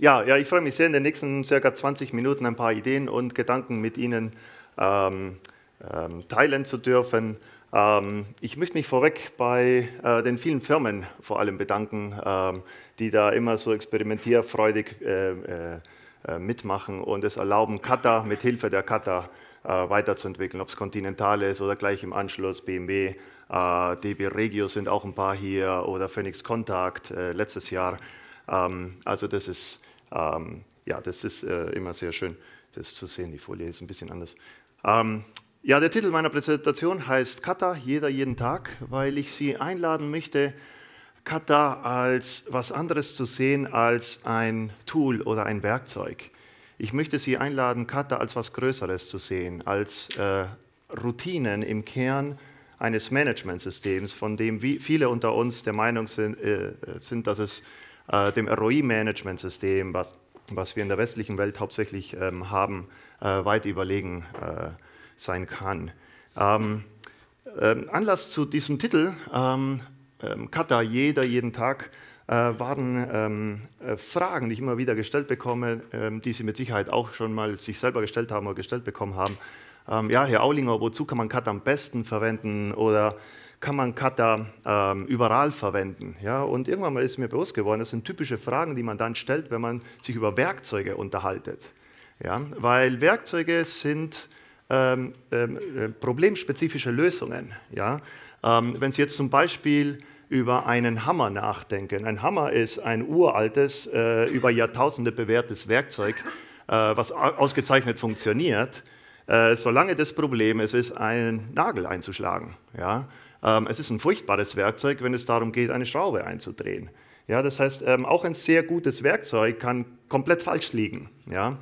Ja, ja, ich freue mich sehr, in den nächsten circa 20 Minuten ein paar Ideen und Gedanken mit Ihnen ähm, ähm, teilen zu dürfen. Ähm, ich möchte mich vorweg bei äh, den vielen Firmen vor allem bedanken, ähm, die da immer so experimentierfreudig äh, äh, äh mitmachen und es erlauben, Kata mit Hilfe der Kata äh, weiterzuentwickeln, ob es Continental ist oder gleich im Anschluss BMW, äh, DB Regio sind auch ein paar hier oder Phoenix Contact letztes Jahr. Ähm, also das ist, ähm, ja, das ist äh, immer sehr schön, das zu sehen. Die Folie ist ein bisschen anders. Ähm, ja, der Titel meiner Präsentation heißt Kata, jeder jeden Tag, weil ich Sie einladen möchte, Kata als was anderes zu sehen als ein Tool oder ein Werkzeug. Ich möchte Sie einladen, Kata als was Größeres zu sehen, als äh, Routinen im Kern eines Managementsystems, von dem viele unter uns der Meinung sind, äh, äh sind dass es äh, dem ROI-Management-System, was, was wir in der westlichen Welt hauptsächlich ähm, haben, äh, weit überlegen äh, sein kann. Ähm, ähm Anlass zu diesem Titel, ähm, ähm Kata, jeder, jeden Tag, äh, waren ähm, äh, Fragen, die ich immer wieder gestellt bekomme, die Sie mit Sicherheit auch schon mal sich selber gestellt haben oder gestellt bekommen haben. ja, Herr Aulinger, wozu kann man Kata am besten verwenden? Oder kann man Kata ähm, überall verwenden? Ja? Und irgendwann mal ist mir bewusst geworden, das sind typische Fragen, die man dann stellt, wenn man sich über Werkzeuge unterhaltet. Ja? Weil Werkzeuge sind ähm, ähm, äh, problemspezifische Lösungen. Ja? Ähm, wenn Sie jetzt zum Beispiel über einen Hammer nachdenken. Ein Hammer ist ein uraltes, äh, über Jahrtausende bewährtes Werkzeug, äh, was ausgezeichnet funktioniert, äh, solange das Problem es ist, einen Nagel einzuschlagen. Ja? Ähm, es ist ein furchtbares Werkzeug, wenn es darum geht, eine Schraube einzudrehen. Ja, das heißt, ähm, auch ein sehr gutes Werkzeug kann komplett falsch liegen. Ja?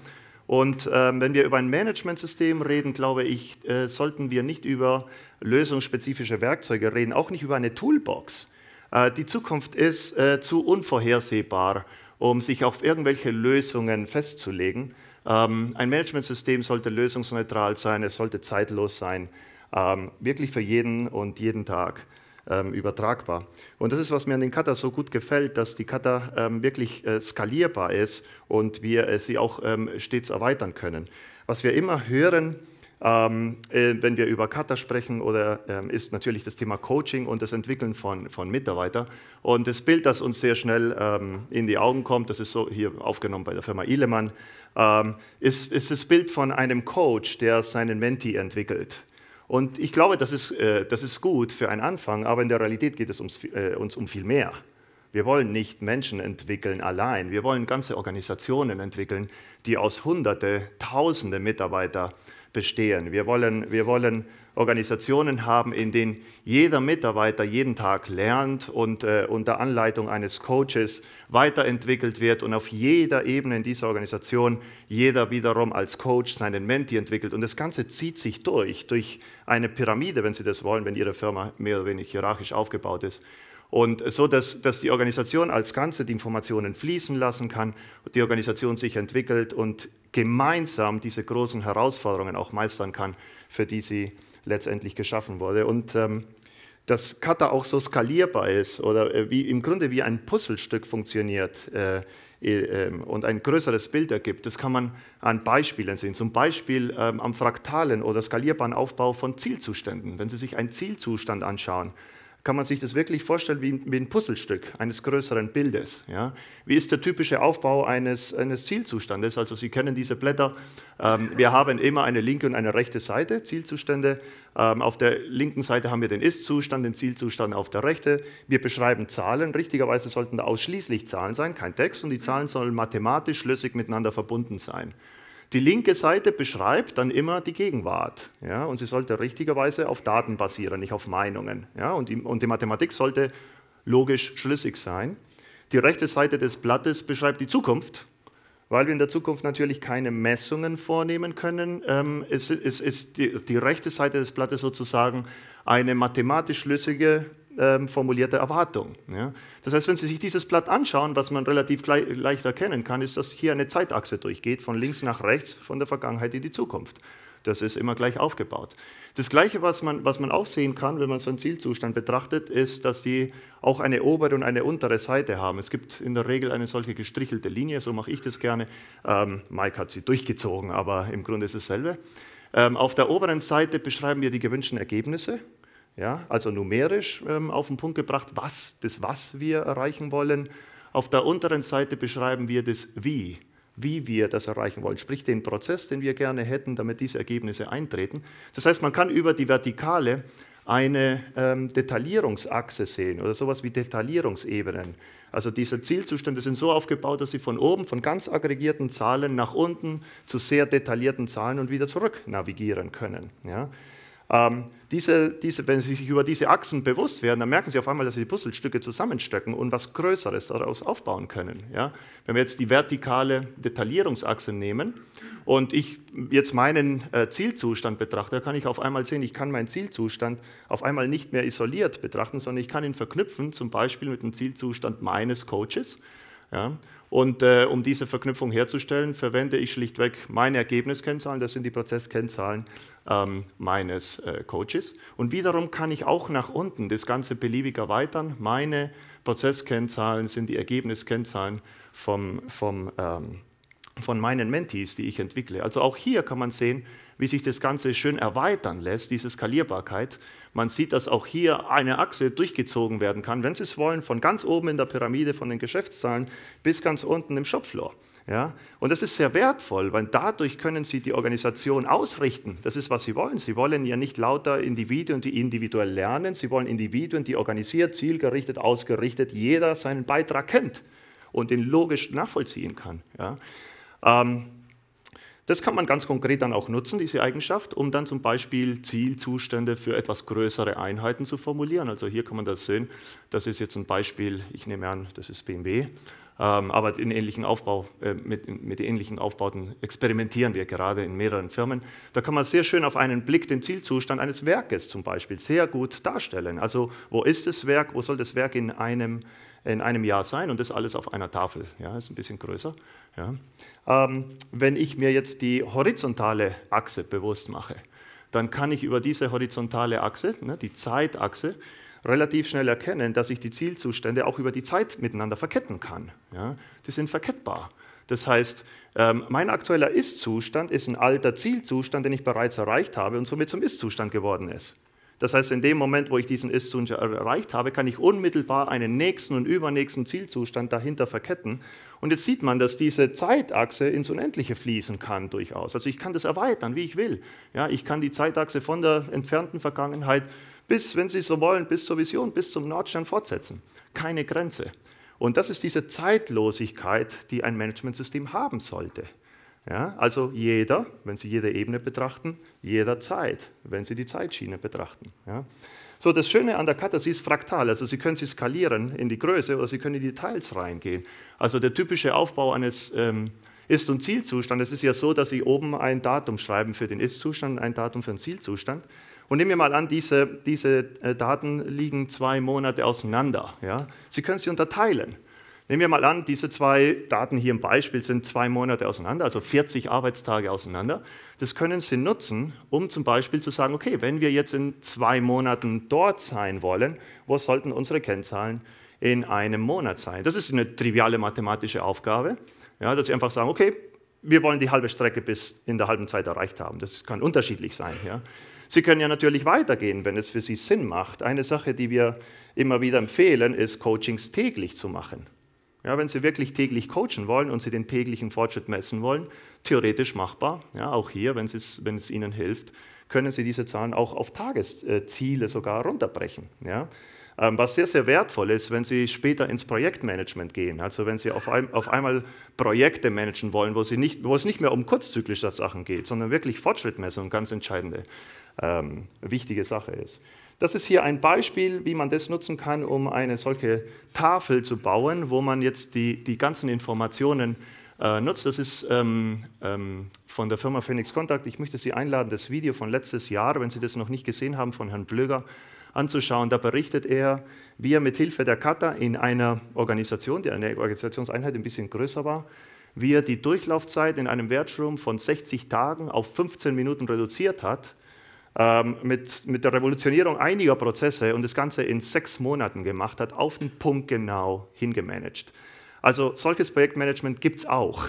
Und ähm, wenn wir über ein Managementsystem reden, glaube ich, äh, sollten wir nicht über lösungsspezifische Werkzeuge reden, auch nicht über eine Toolbox. Äh, die Zukunft ist äh, zu unvorhersehbar, um sich auf irgendwelche Lösungen festzulegen. Ähm, ein Managementsystem sollte lösungsneutral sein, es sollte zeitlos sein ähm, wirklich für jeden und jeden Tag ähm, übertragbar. Und das ist, was mir an den Kata so gut gefällt, dass die Kata ähm, wirklich äh, skalierbar ist und wir äh, sie auch ähm, stets erweitern können. Was wir immer hören, ähm, äh, wenn wir über Kata sprechen, oder ähm, ist natürlich das Thema Coaching und das Entwickeln von, von Mitarbeitern. Und das Bild, das uns sehr schnell ähm, in die Augen kommt, das ist so hier aufgenommen bei der Firma Ilemann, ähm, ist, ist das Bild von einem Coach, der seinen Menti entwickelt. Und ich glaube, das ist, äh, das ist gut für einen Anfang, aber in der Realität geht es ums, äh, uns um viel mehr. Wir wollen nicht Menschen entwickeln allein, wir wollen ganze Organisationen entwickeln, die aus Hunderte, Tausende Mitarbeiter bestehen. Wir wollen, wir wollen Organisationen haben, in denen jeder Mitarbeiter jeden Tag lernt und äh, unter Anleitung eines Coaches weiterentwickelt wird und auf jeder Ebene in dieser Organisation jeder wiederum als Coach seinen Menti entwickelt. Und das Ganze zieht sich durch, durch eine Pyramide, wenn Sie das wollen, wenn Ihre Firma mehr oder weniger hierarchisch aufgebaut ist, und so, dass, dass die Organisation als Ganze die Informationen fließen lassen kann, die Organisation sich entwickelt und gemeinsam diese großen Herausforderungen auch meistern kann, für die sie letztendlich geschaffen wurde. Und ähm, dass Kata auch so skalierbar ist oder äh, wie, im Grunde wie ein Puzzlestück funktioniert äh, äh, ähm, und ein größeres Bild ergibt, das kann man an Beispielen sehen. Zum Beispiel ähm, am fraktalen oder skalierbaren Aufbau von Zielzuständen. Wenn Sie sich einen Zielzustand anschauen, kann man sich das wirklich vorstellen wie, wie ein Puzzlestück eines größeren Bildes. Ja? Wie ist der typische Aufbau eines, eines Zielzustandes? Also Sie kennen diese Blätter. Ähm, wir haben immer eine linke und eine rechte Seite, Zielzustände. Ähm, auf der linken Seite haben wir den Ist-Zustand, den Zielzustand auf der rechten. Wir beschreiben Zahlen. Richtigerweise sollten da ausschließlich Zahlen sein, kein Text. Und die Zahlen sollen mathematisch schlüssig miteinander verbunden sein. Die linke Seite beschreibt dann immer die Gegenwart. Ja? Und sie sollte richtigerweise auf Daten basieren, nicht auf Meinungen. Ja? Und, die, und die Mathematik sollte logisch schlüssig sein. Die rechte Seite des Blattes beschreibt die Zukunft. Weil wir in der Zukunft natürlich keine Messungen vornehmen können, ähm, ist, ist, ist die, die rechte Seite des Blattes sozusagen eine mathematisch schlüssige ähm, formulierte Erwartung. Ja? Das heißt, wenn Sie sich dieses Blatt anschauen, was man relativ leicht erkennen kann, ist, dass hier eine Zeitachse durchgeht, von links nach rechts, von der Vergangenheit in die Zukunft. Das ist immer gleich aufgebaut. Das Gleiche, was man, was man auch sehen kann, wenn man so einen Zielzustand betrachtet, ist, dass die auch eine obere und eine untere Seite haben. Es gibt in der Regel eine solche gestrichelte Linie, so mache ich das gerne. Ähm, Mike hat sie durchgezogen, aber im Grunde ist es dasselbe. Ähm, auf der oberen Seite beschreiben wir die gewünschten Ergebnisse ja, also numerisch ähm, auf den Punkt gebracht, was, das was wir erreichen wollen. Auf der unteren Seite beschreiben wir das wie, wie wir das erreichen wollen, sprich den Prozess, den wir gerne hätten, damit diese Ergebnisse eintreten. Das heißt, man kann über die Vertikale eine ähm, Detaillierungsachse sehen oder sowas wie Detaillierungsebenen. Also diese Zielzustände sind so aufgebaut, dass sie von oben, von ganz aggregierten Zahlen nach unten zu sehr detaillierten Zahlen und wieder zurück navigieren können. Ja? Ähm, diese, diese, wenn Sie sich über diese Achsen bewusst werden, dann merken Sie auf einmal, dass Sie die Puzzlestücke zusammenstecken und was Größeres daraus aufbauen können. Ja? Wenn wir jetzt die vertikale Detaillierungsachse nehmen und ich jetzt meinen äh, Zielzustand betrachte, kann ich auf einmal sehen, ich kann meinen Zielzustand auf einmal nicht mehr isoliert betrachten, sondern ich kann ihn verknüpfen, zum Beispiel mit dem Zielzustand meines Coaches. Ja? Und äh, um diese Verknüpfung herzustellen, verwende ich schlichtweg meine Ergebniskennzahlen, das sind die Prozesskennzahlen ähm, meines äh, Coaches. Und wiederum kann ich auch nach unten das Ganze beliebig erweitern. Meine Prozesskennzahlen sind die Ergebniskennzahlen vom, vom, ähm, von meinen Mentees, die ich entwickle. Also auch hier kann man sehen, wie sich das Ganze schön erweitern lässt, diese Skalierbarkeit. Man sieht, dass auch hier eine Achse durchgezogen werden kann, wenn Sie es wollen, von ganz oben in der Pyramide von den Geschäftszahlen bis ganz unten im Shopfloor. Ja? Und das ist sehr wertvoll, weil dadurch können Sie die Organisation ausrichten. Das ist, was Sie wollen. Sie wollen ja nicht lauter Individuen, die individuell lernen. Sie wollen Individuen, die organisiert, zielgerichtet, ausgerichtet, jeder seinen Beitrag kennt und den logisch nachvollziehen kann. Ja? Ähm, das kann man ganz konkret dann auch nutzen, diese Eigenschaft, um dann zum Beispiel Zielzustände für etwas größere Einheiten zu formulieren. Also hier kann man das sehen. Das ist jetzt ein Beispiel, ich nehme an, das ist BMW. Ähm, aber in ähnlichen Aufbau, äh, mit, mit ähnlichen Aufbauten experimentieren wir gerade in mehreren Firmen. Da kann man sehr schön auf einen Blick den Zielzustand eines Werkes zum Beispiel sehr gut darstellen. Also wo ist das Werk, wo soll das Werk in einem, in einem Jahr sein und das alles auf einer Tafel. Ja, ist ein bisschen größer. Ja. Ähm, wenn ich mir jetzt die horizontale Achse bewusst mache, dann kann ich über diese horizontale Achse, ne, die Zeitachse, relativ schnell erkennen, dass ich die Zielzustände auch über die Zeit miteinander verketten kann. Ja? Die sind verkettbar. Das heißt, ähm, mein aktueller Ist-Zustand ist ein alter Zielzustand, den ich bereits erreicht habe und somit zum Ist-Zustand geworden ist. Das heißt, in dem Moment, wo ich diesen Ist-Zustand erreicht habe, kann ich unmittelbar einen nächsten und übernächsten Zielzustand dahinter verketten. Und jetzt sieht man, dass diese Zeitachse ins Unendliche fließen kann durchaus. Also ich kann das erweitern, wie ich will. Ja, ich kann die Zeitachse von der entfernten Vergangenheit bis, wenn Sie so wollen, bis zur Vision, bis zum Nordstern fortsetzen. Keine Grenze. Und das ist diese Zeitlosigkeit, die ein Managementsystem haben sollte. Ja, also jeder, wenn Sie jede Ebene betrachten, jederzeit, wenn Sie die Zeitschiene betrachten. Ja. So, das Schöne an der Karte, sie ist fraktal, also Sie können sie skalieren in die Größe oder Sie können in die Details reingehen. Also der typische Aufbau eines ähm, Ist- und Zielzustandes ist ja so, dass Sie oben ein Datum schreiben für den Ist-Zustand und ein Datum für den Zielzustand. Und nehmen wir mal an, diese, diese äh, Daten liegen zwei Monate auseinander. Ja? Sie können sie unterteilen. Nehmen wir mal an, diese zwei Daten hier im Beispiel sind zwei Monate auseinander, also 40 Arbeitstage auseinander. Das können Sie nutzen, um zum Beispiel zu sagen, okay, wenn wir jetzt in zwei Monaten dort sein wollen, wo sollten unsere Kennzahlen in einem Monat sein? Das ist eine triviale mathematische Aufgabe, ja, dass Sie einfach sagen, okay, wir wollen die halbe Strecke bis in der halben Zeit erreicht haben. Das kann unterschiedlich sein. Ja. Sie können ja natürlich weitergehen, wenn es für Sie Sinn macht. Eine Sache, die wir immer wieder empfehlen, ist, Coachings täglich zu machen. Ja, wenn Sie wirklich täglich coachen wollen und Sie den täglichen Fortschritt messen wollen, theoretisch machbar. Ja, auch hier, wenn es, wenn es Ihnen hilft, können Sie diese Zahlen auch auf Tagesziele sogar runterbrechen. Ja. Ähm, was sehr, sehr wertvoll ist, wenn Sie später ins Projektmanagement gehen. Also wenn Sie auf, ein, auf einmal Projekte managen wollen, wo, Sie nicht, wo es nicht mehr um kurzzyklische Sachen geht, sondern wirklich Fortschrittmessung, ganz entscheidende, ähm, wichtige Sache ist. Das ist hier ein Beispiel, wie man das nutzen kann, um eine solche Tafel zu bauen, wo man jetzt die, die ganzen Informationen äh, nutzt. Das ist ähm, ähm, von der Firma Phoenix Contact. Ich möchte Sie einladen, das Video von letztes Jahr, wenn Sie das noch nicht gesehen haben, von Herrn Blöger, anzuschauen. Da berichtet er, wie er mit Hilfe der Kata in einer Organisation, die eine Organisationseinheit ein bisschen größer war, wie er die Durchlaufzeit in einem Wertstrom von 60 Tagen auf 15 Minuten reduziert hat, ähm, mit, mit der Revolutionierung einiger Prozesse und das Ganze in sechs Monaten gemacht hat, auf den Punkt genau hingemanagt. Also solches Projektmanagement gibt es auch.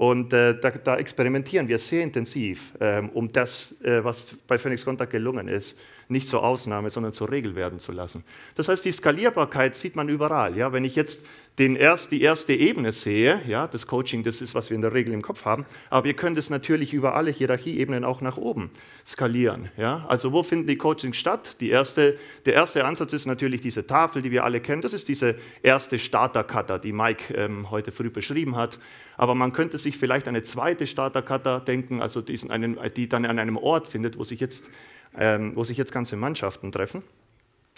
Und äh, da, da, experimentieren wir sehr intensiv, ähm, um das, äh, was bei Phoenix Contact gelungen ist, nicht zur Ausnahme, sondern zur Regel werden zu lassen. Das heißt, die Skalierbarkeit sieht man überall. Ja? Wenn ich jetzt den erst, die erste Ebene sehe, ja, das Coaching, das ist, was wir in der Regel im Kopf haben, aber wir können das natürlich über alle Hierarchieebenen auch nach oben skalieren. Ja? Also wo finden die Coachings statt? Die erste, der erste Ansatz ist natürlich diese Tafel, die wir alle kennen. Das ist diese erste Starter-Cutter, die Mike ähm, heute früh beschrieben hat. Aber man könnte sich sich vielleicht eine zweite Starterkata denken, also diesen, einen, die dann an einem Ort findet, wo sich jetzt, ähm, wo sich jetzt ganze Mannschaften treffen.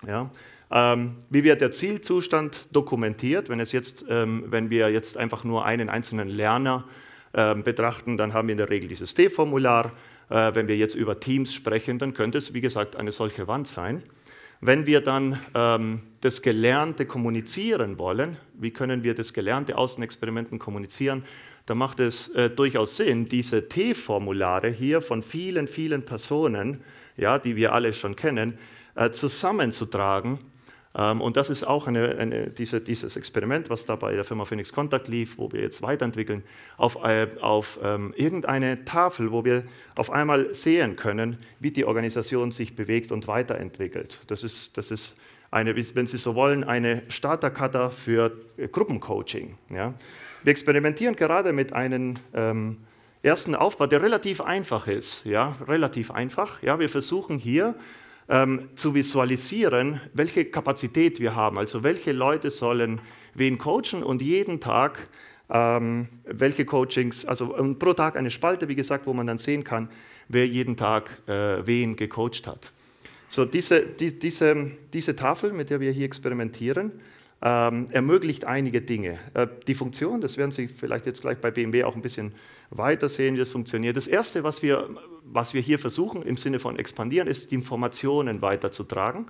Ja. Ähm, wie wird der Zielzustand dokumentiert? Wenn, es jetzt, ähm, wenn wir jetzt einfach nur einen einzelnen Lerner ähm, betrachten, dann haben wir in der Regel dieses T-Formular. Äh, wenn wir jetzt über Teams sprechen, dann könnte es, wie gesagt, eine solche Wand sein. Wenn wir dann ähm, das Gelernte kommunizieren wollen, wie können wir das Gelernte aus den Experimenten kommunizieren, da macht es äh, durchaus Sinn, diese T-Formulare hier von vielen, vielen Personen, ja, die wir alle schon kennen, äh, zusammenzutragen. Ähm, und das ist auch eine, eine, diese, dieses Experiment, was da bei der Firma Phoenix Contact lief, wo wir jetzt weiterentwickeln, auf, äh, auf ähm, irgendeine Tafel, wo wir auf einmal sehen können, wie die Organisation sich bewegt und weiterentwickelt. Das ist, das ist eine, wenn Sie so wollen, eine Starterkarte für äh, Gruppencoaching. Ja? Wir experimentieren gerade mit einem ähm, ersten Aufbau, der relativ einfach ist. Ja, relativ einfach. Ja, wir versuchen hier ähm, zu visualisieren, welche Kapazität wir haben. Also welche Leute sollen wen coachen und jeden Tag ähm, welche Coachings, also um, ähm, pro Tag eine Spalte, wie gesagt, wo man dann sehen kann, wer jeden Tag äh, wen gecoacht hat. So, diese, die, diese, diese Tafel, mit der wir hier experimentieren, ähm, ermöglicht einige Dinge. Äh, die Funktion, das werden Sie vielleicht jetzt gleich bei BMW auch ein bisschen weiter sehen, wie das funktioniert. Das Erste, was wir, was wir hier versuchen im Sinne von expandieren, ist, die Informationen weiterzutragen.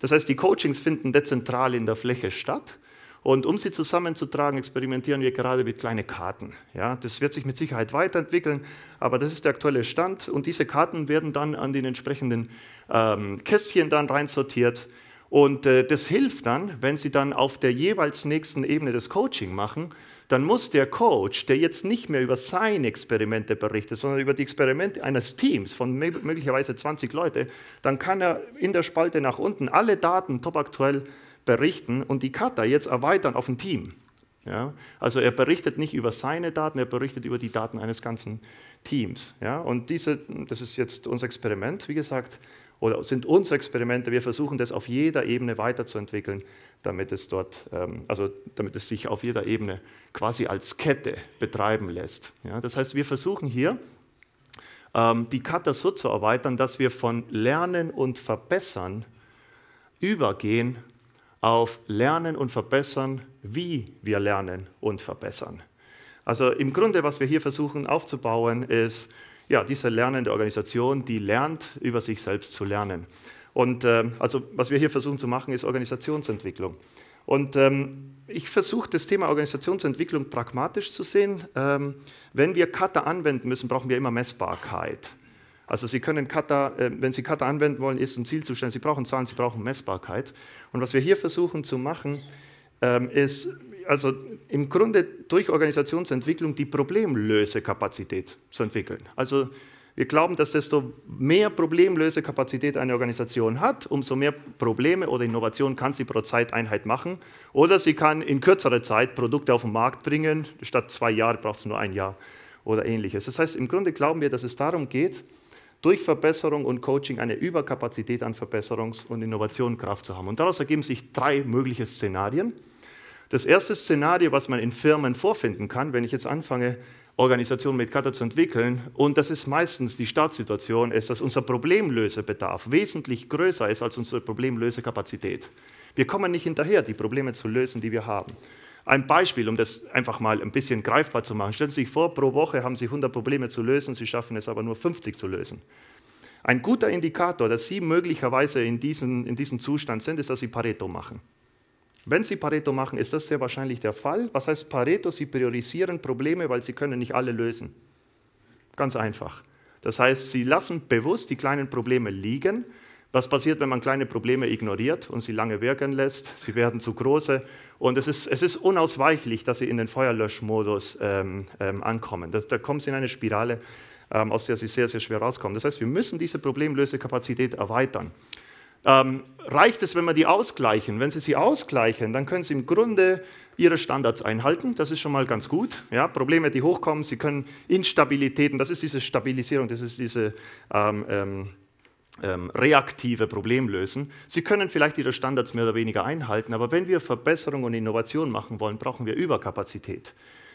Das heißt, die Coachings finden dezentral in der Fläche statt. Und um sie zusammenzutragen, experimentieren wir gerade mit kleinen Karten. Ja, das wird sich mit Sicherheit weiterentwickeln, aber das ist der aktuelle Stand. Und diese Karten werden dann an den entsprechenden ähm, Kästchen dann reinsortiert und äh, das hilft dann, wenn Sie dann auf der jeweils nächsten Ebene das Coaching machen, dann muss der Coach, der jetzt nicht mehr über seine Experimente berichtet, sondern über die Experimente eines Teams von möglicherweise 20 Leute, dann kann er in der Spalte nach unten alle Daten topaktuell berichten und die Kata jetzt erweitern auf ein Team. Ja? Also er berichtet nicht über seine Daten, er berichtet über die Daten eines ganzen Teams. Ja? Und diese, das ist jetzt unser Experiment, wie gesagt, oder sind unsere Experimente. Wir versuchen das auf jeder Ebene weiterzuentwickeln, damit es dort, ähm, also damit es sich auf jeder Ebene quasi als Kette betreiben lässt. Ja, das heißt, wir versuchen hier ähm, die Kata so zu erweitern, dass wir von Lernen und Verbessern übergehen auf Lernen und Verbessern, wie wir lernen und verbessern. Also im Grunde, was wir hier versuchen aufzubauen, ist ja, diese lernende Organisation, die lernt, über sich selbst zu lernen. Und äh, also, was wir hier versuchen zu machen, ist Organisationsentwicklung. Und ähm, ich versuche das Thema Organisationsentwicklung pragmatisch zu sehen. Ähm, wenn wir Kata anwenden müssen, brauchen wir immer Messbarkeit. Also Sie können Kata, äh, wenn Sie Kata anwenden wollen, ist ein Ziel zu stellen. Sie brauchen Zahlen, Sie brauchen Messbarkeit. Und was wir hier versuchen zu machen, ähm, ist also im Grunde durch Organisationsentwicklung die Problemlösekapazität zu entwickeln. Also wir glauben, dass desto mehr Problemlösekapazität eine Organisation hat, umso mehr Probleme oder Innovationen kann sie pro Zeiteinheit machen. Oder sie kann in kürzerer Zeit Produkte auf den Markt bringen. Statt zwei Jahre braucht es nur ein Jahr oder ähnliches. Das heißt, im Grunde glauben wir, dass es darum geht, durch Verbesserung und Coaching eine Überkapazität an Verbesserungs- und Innovationskraft zu haben. Und daraus ergeben sich drei mögliche Szenarien. Das erste Szenario, was man in Firmen vorfinden kann, wenn ich jetzt anfange, Organisationen mit Kata zu entwickeln, und das ist meistens die Startsituation, ist, dass unser Problemlösebedarf wesentlich größer ist als unsere Problemlösekapazität. Wir kommen nicht hinterher, die Probleme zu lösen, die wir haben. Ein Beispiel, um das einfach mal ein bisschen greifbar zu machen. Stellen Sie sich vor, pro Woche haben Sie 100 Probleme zu lösen, Sie schaffen es aber nur 50 zu lösen. Ein guter Indikator, dass Sie möglicherweise in diesem, in diesem Zustand sind, ist, dass Sie Pareto machen. Wenn Sie Pareto machen, ist das sehr wahrscheinlich der Fall. Was heißt Pareto? Sie priorisieren Probleme, weil Sie können nicht alle lösen. Ganz einfach. Das heißt, Sie lassen bewusst die kleinen Probleme liegen. Was passiert, wenn man kleine Probleme ignoriert und sie lange wirken lässt? Sie werden zu große. Und es ist, es ist unausweichlich, dass Sie in den Feuerlöschmodus ähm, ähm, ankommen. Das, da kommen Sie in eine Spirale, ähm, aus der Sie sehr, sehr schwer rauskommen. Das heißt, wir müssen diese Problemlösekapazität erweitern ähm, reicht es, wenn wir die ausgleichen. Wenn Sie sie ausgleichen, dann können Sie im Grunde Ihre Standards einhalten. Das ist schon mal ganz gut. Ja, Probleme, die hochkommen, Sie können Instabilitäten, das ist diese Stabilisierung, das ist diese ähm, ähm, ähm reaktive Problemlösen. Sie können vielleicht Ihre Standards mehr oder weniger einhalten, aber wenn wir Verbesserung und Innovation machen wollen, brauchen wir Überkapazität.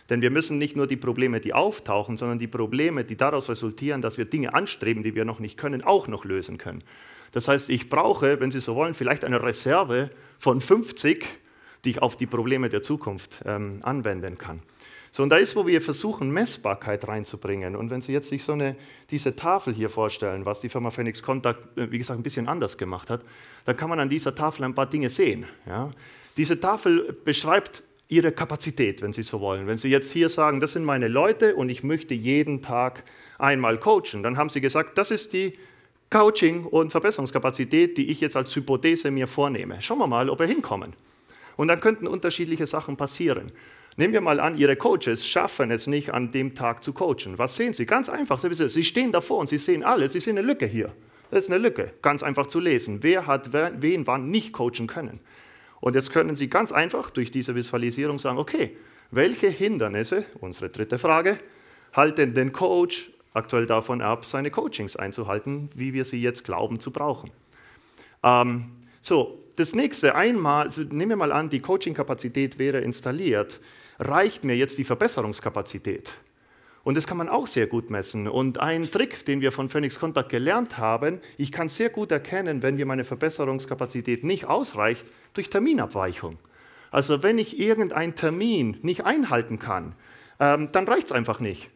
Denn wir müssen nicht nur die Probleme, die auftauchen, sondern die Probleme, die daraus resultieren, dass wir Dinge anstreben, die wir noch nicht können, auch noch lösen können. Das heißt, ich brauche, wenn Sie so wollen, vielleicht eine Reserve von 50, die ich auf die Probleme der Zukunft ähm, anwenden kann. So, und da ist, wo wir versuchen, Messbarkeit reinzubringen. Und wenn Sie jetzt sich so eine, diese Tafel hier vorstellen, was die Firma Phoenix Contact, äh, wie gesagt, ein bisschen anders gemacht hat, dann kann man an dieser Tafel ein paar Dinge sehen. Ja? Diese Tafel beschreibt Ihre Kapazität, wenn Sie so wollen. Wenn Sie jetzt hier sagen, das sind meine Leute und ich möchte jeden Tag einmal coachen, dann haben Sie gesagt, das ist die Coaching und Verbesserungskapazität, die ich jetzt als Hypothese mir vornehme. Schauen wir mal, ob wir hinkommen. Und dann könnten unterschiedliche Sachen passieren. Nehmen wir mal an, Ihre Coaches schaffen es nicht, an dem Tag zu coachen. Was sehen Sie? Ganz einfach. Sie stehen davor und Sie sehen alles. Sie sehen eine Lücke hier. Das ist eine Lücke. Ganz einfach zu lesen. Wer hat wen wann nicht coachen können? Und jetzt können Sie ganz einfach durch diese Visualisierung sagen, okay, welche Hindernisse, unsere dritte Frage, halten den Coach aktuell davon ab, seine Coachings einzuhalten, wie wir sie jetzt glauben zu brauchen. Ähm, so, das nächste, einmal, also nehmen wir mal an, die Coaching-Kapazität wäre installiert, reicht mir jetzt die Verbesserungskapazität? Und das kann man auch sehr gut messen. Und ein Trick, den wir von Phoenix Contact gelernt haben, ich kann sehr gut erkennen, wenn mir meine Verbesserungskapazität nicht ausreicht, durch Terminabweichung. Also wenn ich irgendeinen Termin nicht einhalten kann, ähm, dann reicht es einfach nicht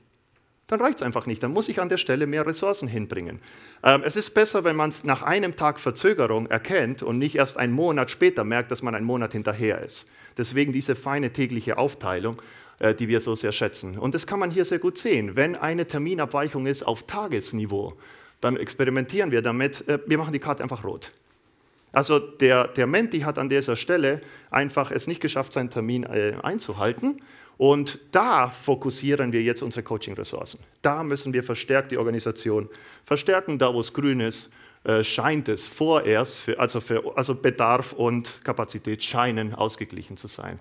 dann reicht es einfach nicht. Dann muss ich an der Stelle mehr Ressourcen hinbringen. Ähm, es ist besser, wenn man es nach einem Tag Verzögerung erkennt und nicht erst einen Monat später merkt, dass man einen Monat hinterher ist. Deswegen diese feine tägliche Aufteilung, äh, die wir so sehr schätzen. Und das kann man hier sehr gut sehen. Wenn eine Terminabweichung ist auf Tagesniveau, dann experimentieren wir damit. Äh, wir machen die Karte einfach rot. Also der, der Menti hat an dieser Stelle einfach es nicht geschafft, seinen Termin äh, einzuhalten. Und da fokussieren wir jetzt unsere Coaching-Ressourcen. Da müssen wir verstärkt die Organisation verstärken, da wo es grün ist, äh, scheint es vorerst, für, also, für, also Bedarf und Kapazität scheinen ausgeglichen zu sein.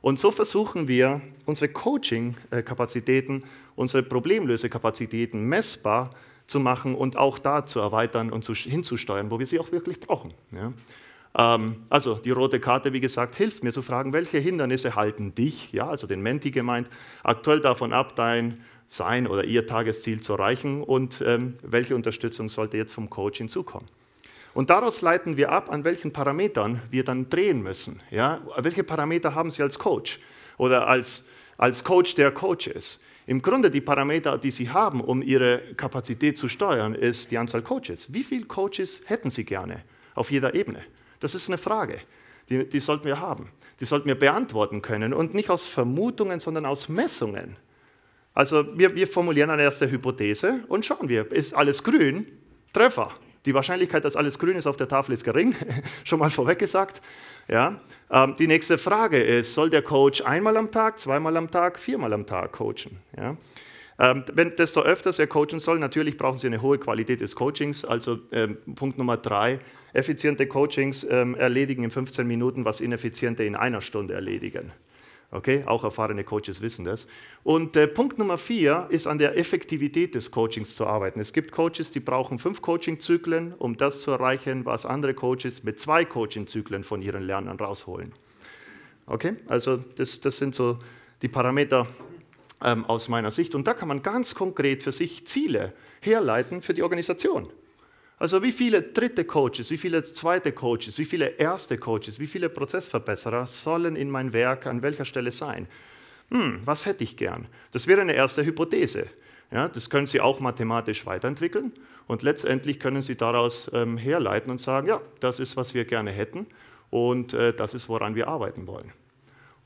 Und so versuchen wir, unsere Coaching-Kapazitäten, unsere Problemlösekapazitäten messbar zu machen und auch da zu erweitern und zu, hinzusteuern, wo wir sie auch wirklich brauchen. Ja. Ähm, also die rote Karte, wie gesagt, hilft mir zu fragen, welche Hindernisse halten dich, ja, also den Menti gemeint, aktuell davon ab, dein sein oder ihr Tagesziel zu erreichen und ähm, welche Unterstützung sollte jetzt vom Coach hinzukommen. Und daraus leiten wir ab, an welchen Parametern wir dann drehen müssen. Ja? Welche Parameter haben Sie als Coach oder als, als Coach, der Coach ist? Im Grunde die Parameter, die Sie haben, um Ihre Kapazität zu steuern, ist die Anzahl Coaches. Wie viele Coaches hätten Sie gerne auf jeder Ebene? Das ist eine Frage, die, die sollten wir haben, die sollten wir beantworten können und nicht aus Vermutungen, sondern aus Messungen. Also wir, wir formulieren eine erste Hypothese und schauen wir, ist alles grün? Treffer. Die Wahrscheinlichkeit, dass alles grün ist auf der Tafel, ist gering, schon mal vorweg gesagt. Ja? Ähm, die nächste Frage ist, soll der Coach einmal am Tag, zweimal am Tag, viermal am Tag coachen? Ja? Ähm, wenn, desto öfter er coachen soll, natürlich brauchen Sie eine hohe Qualität des Coachings. Also ähm, Punkt Nummer drei, effiziente Coachings ähm, erledigen in 15 Minuten, was ineffiziente in einer Stunde erledigen. Okay, auch erfahrene Coaches wissen das. Und äh, Punkt Nummer vier ist an der Effektivität des Coachings zu arbeiten. Es gibt Coaches, die brauchen fünf Coaching-Zyklen, um das zu erreichen, was andere Coaches mit zwei Coaching-Zyklen von ihren Lernern rausholen. Okay, also das, das sind so die Parameter, ähm, aus meiner Sicht. Und da kann man ganz konkret für sich Ziele herleiten für die Organisation. Also wie viele dritte Coaches, wie viele zweite Coaches, wie viele erste Coaches, wie viele Prozessverbesserer sollen in mein Werk an welcher Stelle sein? Hm, was hätte ich gern? Das wäre eine erste Hypothese. Ja, das können Sie auch mathematisch weiterentwickeln und letztendlich können Sie daraus ähm, herleiten und sagen, ja, das ist, was wir gerne hätten und äh, das ist, woran wir arbeiten wollen.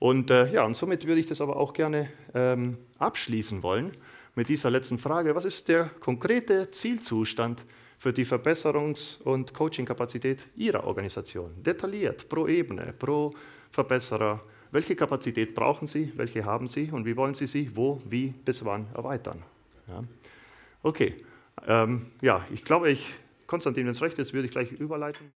Und äh, ja, und somit würde ich das aber auch gerne ähm, abschließen wollen mit dieser letzten Frage. Was ist der konkrete Zielzustand für die Verbesserungs- und Coachingkapazität Ihrer Organisation? Detailliert, pro Ebene, pro Verbesserer. Welche Kapazität brauchen Sie, welche haben Sie und wie wollen Sie sie wo, wie, bis wann erweitern? Ja. Okay, ähm, ja, ich glaube, ich, Konstantin, wenn es recht ist, würde ich gleich überleiten.